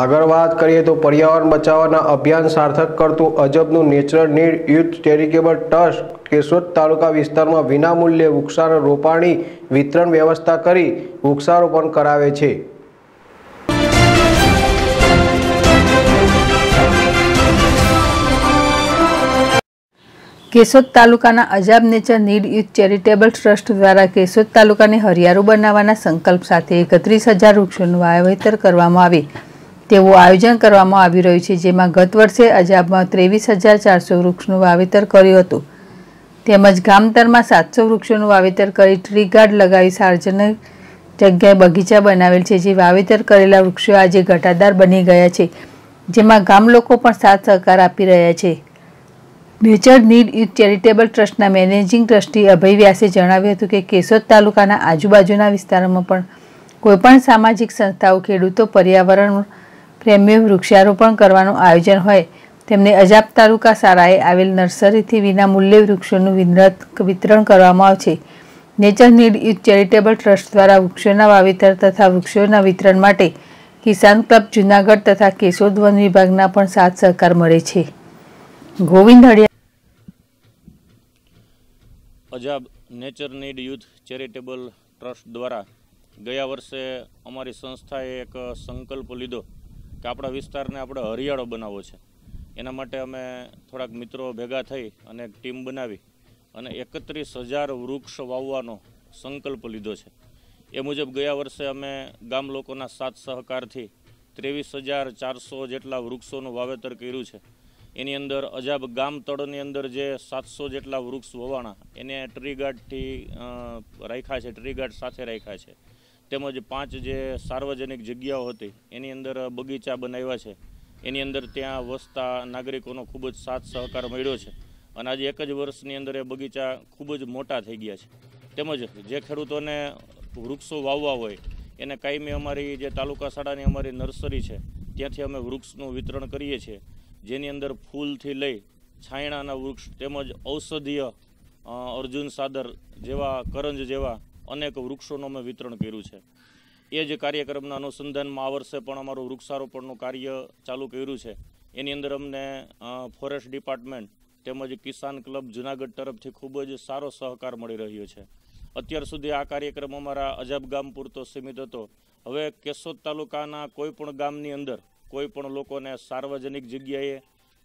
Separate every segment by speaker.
Speaker 1: આગળ વાત કરીએ તો પર્યાવરણ બચાવવાના અભિયાન સાર્થક કરતું અજબનું natural need youth charitable trust Keshod taluka વિસ્તારમાં વિનામૂલ્યે વૃક્ષારોપણ રોપાણી વિતરણ વ્યવસ્થા કરી વૃક્ષારોપણ કરાવે છે
Speaker 2: કેશોદ તાલુકાના Ajab nature need youth charitable trust દ્વારા કેશોદ તાલુકાને હરિયાળું બનાવવાના સંકલ્પ સાથે એકત્રીસ હજાર વૃક્ષોનું વાવેતર કરવામાં આવે તેવું આયોજન કરવામાં આવી રહ્યું છે જેમાં ગત વર્ષે અજાબમાં ત્રેવીસ હજાર ચારસો વૃક્ષનું વાવેતર કર્યું હતું તેમજ ગામતરમાં સાતસો વૃક્ષોનું વાવેતર કરી ટ્રી ગાર્ડ લગાવી સાર્વજનિક જગ્યાએ બગીચા બનાવેલ છે જે વાવેતર કરેલા વૃક્ષો આજે ઘટાદાર બની ગયા છે જેમાં ગામ લોકો પણ સાથ સહકાર આપી રહ્યા છે નેચર નીડ યુથ ચેરિટેબલ ટ્રસ્ટના મેનેજિંગ ટ્રસ્ટી અભય વ્યાસે જણાવ્યું હતું કે કેશોદ તાલુકાના આજુબાજુના વિસ્તારોમાં પણ કોઈપણ સામાજિક સંસ્થાઓ ખેડૂતો પર્યાવરણ પ્રેમીઓ વૃક્ષારોપણ કરવાનું આયોજન હોય તેમને અજાબ તાલુકા શાળાએ આવેલ નર્સરીથી વિના મૂલ્ય વૃક્ષોનું વિતરણ કરવામાં આવશે nature need youth charitable trust દ્વારા વૃક્ષોના વાવેતર તથા વૃક્ષોના વિતરણ માટે કિસાન ક્લબ જુનાગઢ તથા કેશોદ વન વિભાગના પણ સાથ સહકાર મળે છે Govind Hadiya
Speaker 1: Ajab nature need youth charitable trust દ્વારા ગયા વર્ષે અમારી સંસ્થાએ એક સંકલ્પ લીધો કે આપણા વિસ્તારને આપણે હરિયાળો બનાવવો છે એના માટે અમે થોડાક મિત્રો ભેગા થઈ અને એક ટીમ બનાવી અને એકત્રીસ હજાર વૃક્ષ વાવવાનો સંકલ્પ લીધો છે એ મુજબ ગયા વર્ષે અમે ગામ લોકોના સાથ સહકારથી ત્રેવીસ હજાર ચારસો જેટલા વૃક્ષોનું વાવેતર કર્યું છે એની અંદર અજાબ ગામ તળની અંદર જે સાતસો જેટલા વૃક્ષ વવાણા એને ટ્રી ગાર્ડથી રાખ્યા છે ટ્રી ગાર્ડ સાથે રાખ્યા છે તેમજ પાંચ જે સાર્વજનિક જગ્યાઓ હતી એની અંદર બગીચા બનાવ્યા છે એની અંદર ત્યાં વસતા નાગરિકોનો ખૂબ જ સાથ સહકાર મળ્યો છે અને આજે એક જ વર્ષની અંદર એ બગીચા ખૂબ જ મોટા થઈ ગયા છે તેમજ જે ખેડૂતોને વૃક્ષો વાવવા હોય એને કાયમી અમારી જે તાલુકા શાળાની અમારી નર્સરી છે ત્યાંથી અમે વૃક્ષનું વિતરણ કરીએ છીએ જેની અંદર ફૂલથી લઈ છાયણાના વૃક્ષ તેમજ ઔષધીય અર્જુન સાદર જેવા કરંજ જેવા અનેક વૃક્ષોનું અમે વિતરણ કર્યું છે એ જ કાર્યક્રમના અનુસંધાનમાં આ વર્ષે પણ અમારું વૃક્ષારોપણનું કાર્ય ચાલુ કર્યું છે એની અંદર અમને ફોરેસ્ટ ડિપાર્ટમેન્ટ તેમજ કિસાન ક્લબ જુનાગઢ તરફથી ખૂબ જ સારો સહકાર મળી રહ્યો છે અત્યાર સુધી આ કાર્યક્રમ અમારા અજબ ગામ પૂરતો સીમિત હતો હવે કેશોદ તાલુકાના કોઈપણ ગામની અંદર કોઈપણ લોકોને સાર્વજનિક જગ્યાએ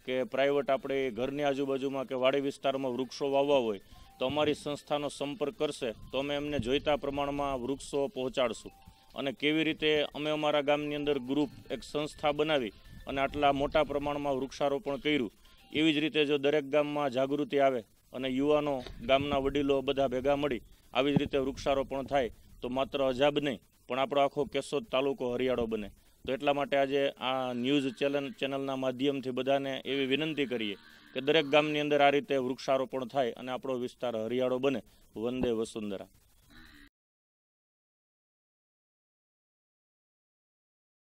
Speaker 1: કે પ્રાઇવેટ આપણે ઘરની આજુબાજુમાં કે વાડી વિસ્તારમાં વૃક્ષો વાવવા હોય તો અમારી સંસ્થાનો સંપર્ક કરશે તો અમે એમને જોઈતા પ્રમાણમાં વૃક્ષો પહોંચાડશું અને કેવી રીતે અમે અમારા ગામની અંદર ગ્રુપ એક સંસ્થા બનાવી અને આટલા મોટા પ્રમાણમાં વૃક્ષારોપણ કર્યું એવી જ રીતે જો દરેક ગામમાં જાગૃતિ આવે અને યુવાનો ગામના વડીલો બધા ભેગા મળી આવી જ રીતે વૃક્ષારોપણ થાય તો માત્ર અજાબ નહીં પણ આપણો આખો કેશોદ તાલુકો હરિયાળો બને તો એટલા માટે આજે આ ન્યૂઝ ચેનલ ચેનલના માધ્યમથી બધાને એવી વિનંતી કરીએ કે દરેક ગામની અંદર આ રીતે વૃક્ષારોપણ થાય અને આપણો વિસ્તાર હરિયાળો બને વંદે વસુંધરા